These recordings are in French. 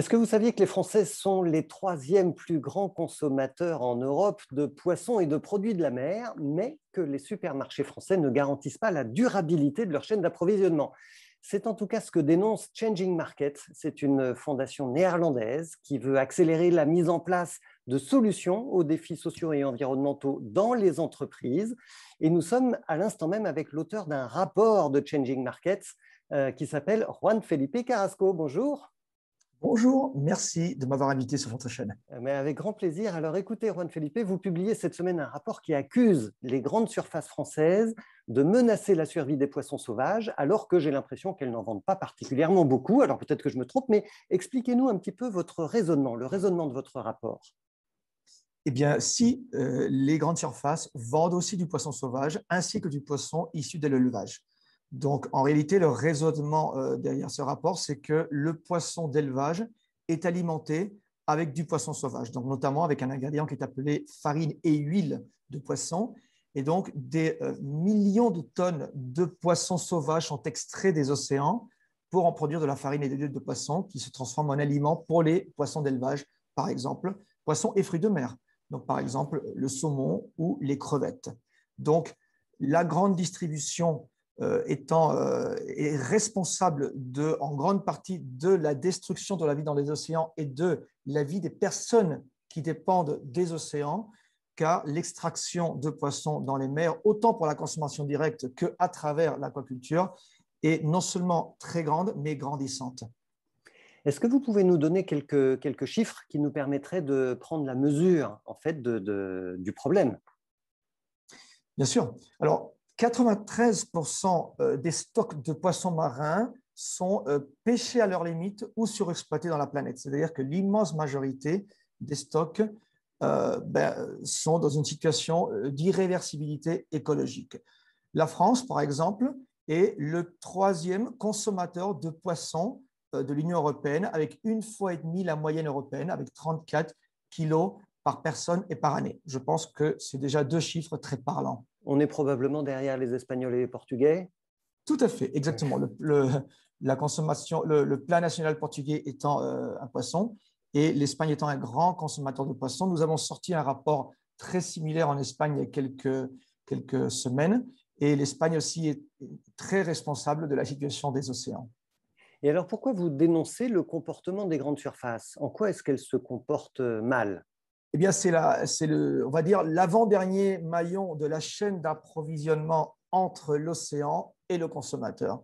Est-ce que vous saviez que les Français sont les troisièmes plus grands consommateurs en Europe de poissons et de produits de la mer, mais que les supermarchés français ne garantissent pas la durabilité de leur chaîne d'approvisionnement c'est en tout cas ce que dénonce Changing Markets. C'est une fondation néerlandaise qui veut accélérer la mise en place de solutions aux défis sociaux et environnementaux dans les entreprises. Et nous sommes à l'instant même avec l'auteur d'un rapport de Changing Markets euh, qui s'appelle Juan Felipe Carrasco. Bonjour. Bonjour, merci de m'avoir invité sur votre chaîne. Euh, mais avec grand plaisir. Alors écoutez, Juan Felipe, vous publiez cette semaine un rapport qui accuse les grandes surfaces françaises de menacer la survie des poissons sauvages, alors que j'ai l'impression qu'elles n'en vendent pas particulièrement beaucoup. Alors peut-être que je me trompe, mais expliquez-nous un petit peu votre raisonnement, le raisonnement de votre rapport. Eh bien, si euh, les grandes surfaces vendent aussi du poisson sauvage ainsi que du poisson issu de l'élevage, donc, en réalité, le raisonnement euh, derrière ce rapport, c'est que le poisson d'élevage est alimenté avec du poisson sauvage, donc notamment avec un ingrédient qui est appelé farine et huile de poisson. Et donc, des euh, millions de tonnes de poissons sauvages sont extraits des océans pour en produire de la farine et de l'huile de poisson qui se transforment en aliment pour les poissons d'élevage, par exemple, poissons et fruits de mer, donc par exemple le saumon ou les crevettes. Donc, la grande distribution euh, étant euh, est responsable de, en grande partie de la destruction de la vie dans les océans et de la vie des personnes qui dépendent des océans, car l'extraction de poissons dans les mers, autant pour la consommation directe que à travers l'aquaculture, est non seulement très grande, mais grandissante. Est-ce que vous pouvez nous donner quelques, quelques chiffres qui nous permettraient de prendre la mesure en fait, de, du problème Bien sûr. Alors, 93% euh, des stocks de poissons marins sont euh, pêchés à leur limite ou surexploités dans la planète. C'est-à-dire que l'immense majorité des stocks euh, ben, sont dans une situation d'irréversibilité écologique. La France, par exemple, est le troisième consommateur de poissons de l'Union européenne, avec une fois et demie la moyenne européenne, avec 34 kilos par personne et par année. Je pense que c'est déjà deux chiffres très parlants on est probablement derrière les Espagnols et les Portugais. Tout à fait, exactement. Le, la consommation, le, plat national portugais étant euh, un poisson et l'Espagne étant un grand consommateur de poissons, nous avons sorti un rapport très similaire en Espagne il y a quelques semaines. Et l'Espagne aussi est très responsable de la situation des océans. Et alors pourquoi vous dénoncez le comportement des grandes surfaces En quoi est-ce qu'elles se comportent euh, mal eh bien, c'est, la, c'est le, on va dire, l'avant-dernier maillon de la chaîne d'approvisionnement entre l'océan et le consommateur.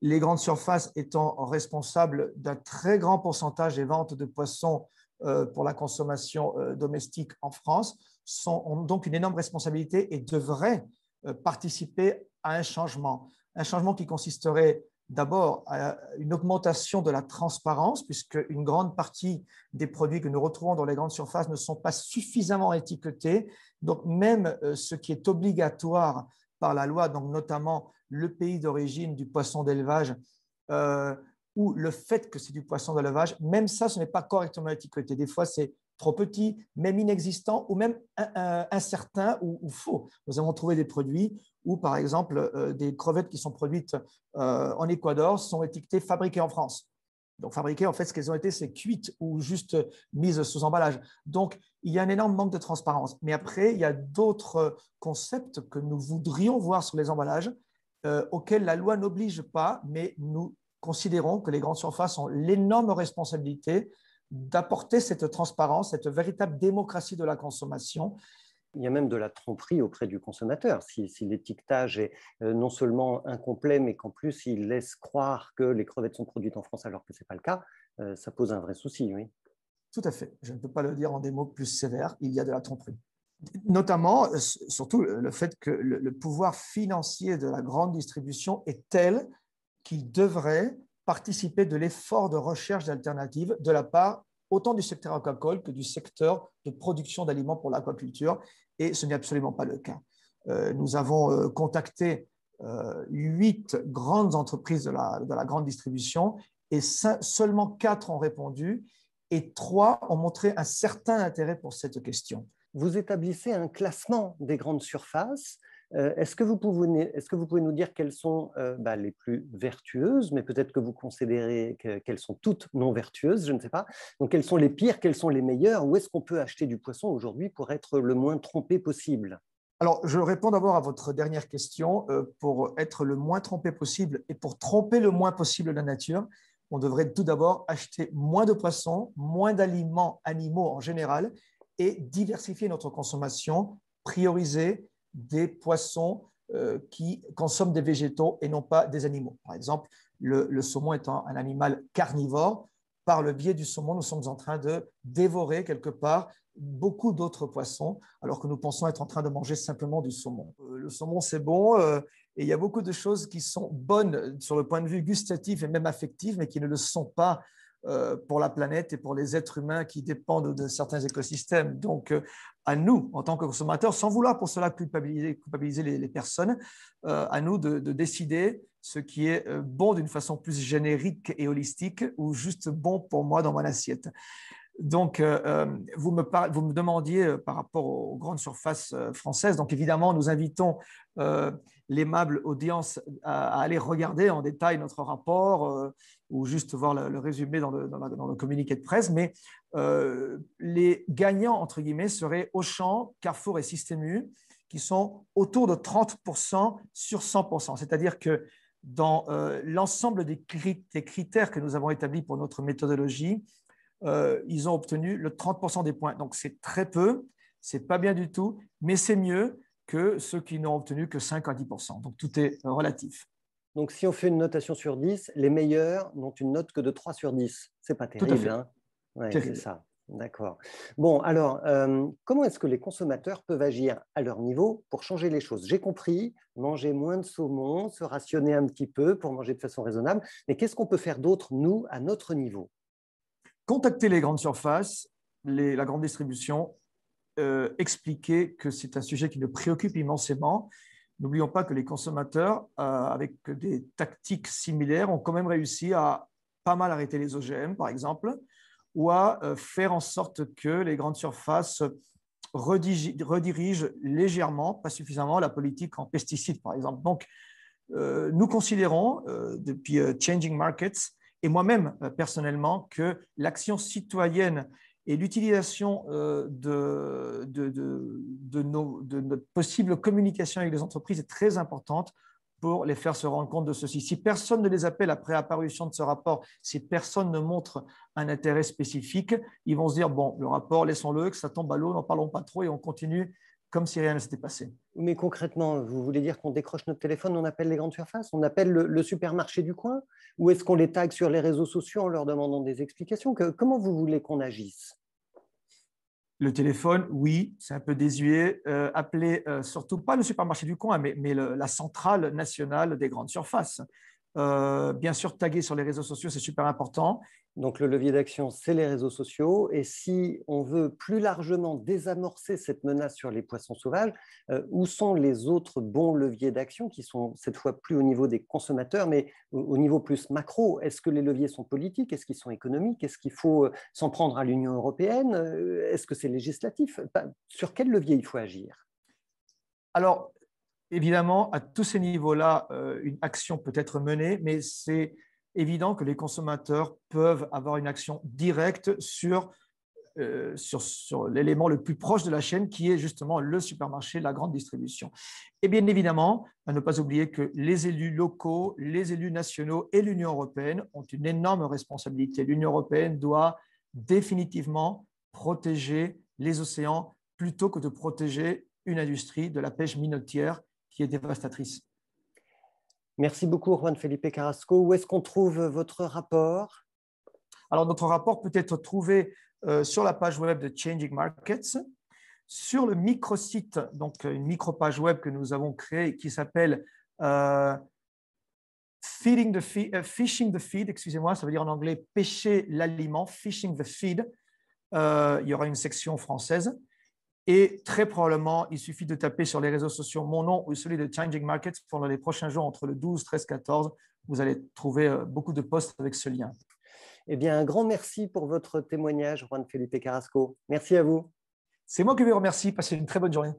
Les grandes surfaces étant responsables d'un très grand pourcentage des ventes de poissons euh, pour la consommation euh, domestique en France, ont donc une énorme responsabilité et devraient euh, participer à un changement. Un changement qui consisterait d'abord euh, une augmentation de la transparence, puisque une grande partie des produits que nous retrouvons dans les grandes surfaces ne sont pas suffisamment étiquetés. Donc même euh, ce qui est obligatoire par la loi, donc notamment le pays d'origine du poisson d'élevage euh, ou le fait que c'est du poisson d'élevage, même ça, ce n'est pas correctement étiqueté. Des fois, c'est trop petits, même inexistants ou même euh, incertains ou, faux. Nous avons trouvé des produits où, par exemple, euh, des crevettes qui sont produites euh, en Équateur sont étiquetées fabriquées en France. Donc, fabriquées, en fait, ce qu'elles ont été, c'est cuites ou juste mises sous emballage. Donc, il y a un énorme manque de transparence. Mais après, il y a d'autres concepts que nous voudrions voir sur les emballages auxquels la loi n'oblige pas, mais nous considérons que les grandes surfaces ont l'énorme responsabilité d'apporter cette transparence, cette véritable démocratie de la consommation. Il y a même de la tromperie auprès du consommateur. Si, l'étiquetage est euh, non seulement incomplet, mais qu'en plus il laisse croire que les crevettes sont produites en France alors que ce n'est pas le cas, euh, ça pose un vrai souci, oui. Tout à fait. Je ne peux pas le dire en des mots plus sévères. Il y a de la tromperie notamment, euh, surtout le fait que le pouvoir financier de la grande distribution est tel qu'il devrait participer de l'effort de recherche d'alternatives de la part autant du secteur aquacole que du secteur de production d'aliments pour l'aquaculture, et ce n'est absolument pas le cas. Euh, nous avons euh, contacté euh, huit grandes entreprises de la, grande distribution et seulement quatre ont répondu et trois ont montré un certain intérêt pour cette question. Vous établissez un classement des grandes surfaces euh, est-ce que, vous pouvez nous dire quelles sont euh, bah, les plus vertueuses, mais peut-être que vous considérez qu'elles sont toutes non vertueuses, je ne sais pas. Donc quelles sont les pires, quelles sont les meilleures, où est-ce qu'on peut acheter du poisson aujourd'hui pour être le moins trompé possible alors, je réponds d'abord à votre dernière question. Euh, pour être le moins trompé possible et pour tromper le moins possible la nature, on devrait tout d'abord acheter moins de poissons, moins d'aliments animaux en général et diversifier notre consommation, prioriser des poissons euh, qui consomment des végétaux et non pas des animaux. Par exemple, le, saumon étant un, animal carnivore. Par le biais du saumon, nous sommes en train de dévorer quelque part beaucoup d'autres poissons, alors que nous pensons être en train de manger simplement du saumon. Euh, le saumon, c'est bon, euh, et il y a beaucoup de choses qui sont bonnes sur le point de vue gustatif et même affectif, mais qui ne le sont pas euh, pour la planète et pour les êtres humains qui dépendent de certains écosystèmes. Donc, euh, à nous, en tant que consommateurs, sans vouloir pour cela culpabiliser, les, personnes, euh, à nous de, décider ce qui est bon d'une façon plus générique et holistique ou juste bon pour moi dans mon assiette. Donc, vous, me vous, me demandiez par rapport aux grandes surfaces françaises. Donc, évidemment, nous invitons l'aimable audience à, aller regarder en détail notre rapport euh, ou juste voir le, résumé dans le, communiqué de presse, mais euh, les gagnants, entre guillemets, seraient Auchan, Carrefour et Système U, qui sont autour de 30% sur 100%. C'est-à-dire que dans euh, l'ensemble des, des, critères que nous avons établis pour notre méthodologie, ils ont obtenu le 30% des points. Donc c'est très peu, c'est pas bien du tout, mais c'est mieux que ceux qui n'ont obtenu que 5 à 10 Donc tout est relatif. Donc si on fait une notation sur 10, les meilleurs n'ont une note que de 3 sur 10. C'est pas terrible. Tout hein. c'est ça. D'accord. Bon, alors, euh, comment est-ce que les consommateurs peuvent agir à leur niveau pour changer les choses J'ai compris, manger moins de saumon, se rationner un petit peu pour manger de façon raisonnable, mais qu'est-ce qu'on peut faire d'autre, nous, à notre niveau Contacter les grandes surfaces, les, la grande distribution euh, expliquer que c'est un sujet qui nous préoccupe immensément. N'oublions pas que les consommateurs, euh, avec des tactiques similaires, ont quand même réussi à pas mal arrêter les OGM, par exemple, ou à euh, faire en sorte que les grandes surfaces redirigent légèrement, pas suffisamment, la politique en pesticides, par exemple. Donc, nous considérons, depuis Changing Markets, et moi-même personnellement, que l'action citoyenne et l'utilisation euh, de, de, notre possible communication avec les entreprises est très importante pour les faire se rendre compte de ceci. Si personne ne les appelle après apparition de ce rapport, si personne ne montre un intérêt spécifique, ils vont se dire, bon, le rapport, laissons-le, que ça tombe à l'eau, n'en parlons pas trop et on continue comme si rien ne s'était passé. Mais concrètement, vous voulez dire qu'on décroche notre téléphone, on appelle les grandes surfaces, on appelle le, supermarché du coin Ou est-ce qu'on les tague sur les réseaux sociaux en leur demandant des explications que, Comment vous voulez qu'on agisse le téléphone, oui, c'est un peu désuet. Euh, appelez euh, surtout pas le supermarché du coin, mais, mais la centrale nationale des grandes surfaces. Euh, bien sûr, taguer sur les réseaux sociaux, c'est super important. Donc le levier d'action, c'est les réseaux sociaux. Et si on veut plus largement désamorcer cette menace sur les poissons sauvages, euh, où sont les autres bons leviers d'action qui sont cette fois plus au niveau des consommateurs, mais au, niveau plus macro Est-ce que les leviers sont politiques Est-ce qu'ils sont économiques Est-ce qu'il faut euh, s'en prendre à l'Union européenne Est-ce que c'est législatif Sur quel levier il faut agir alors, Évidemment, à tous ces niveaux-là, euh, une action peut être menée, mais c'est évident que les consommateurs peuvent avoir une action directe euh, sur, l'élément le plus proche de la chaîne, qui est justement le supermarché, la grande distribution. Et bien évidemment, à ne pas oublier que les élus locaux, les élus nationaux et l'Union européenne ont une énorme responsabilité. L'Union européenne doit définitivement protéger les océans plutôt que de protéger une industrie de la pêche minotière dévastatrice. Merci beaucoup, Juan Felipe Carrasco. Où est-ce qu'on trouve votre rapport Alors, notre rapport peut être trouvé euh, sur la page web de Changing Markets, sur le micro-site, donc euh, une micro-page web que nous avons créée qui s'appelle euh, the Fishing the Feed, excusez-moi, ça veut dire en anglais pêcher l'aliment, Fishing the Feed. il y aura une section française. Et très probablement, il suffit de taper sur les réseaux sociaux mon nom ou celui de Changing Markets pendant les prochains jours entre le 12, 13, 14. Vous allez trouver euh, beaucoup de posts avec ce lien. Eh bien, un grand merci pour votre témoignage, Juan Felipe Carrasco. Merci à vous. C'est moi qui vous remercie. Passez une très bonne journée.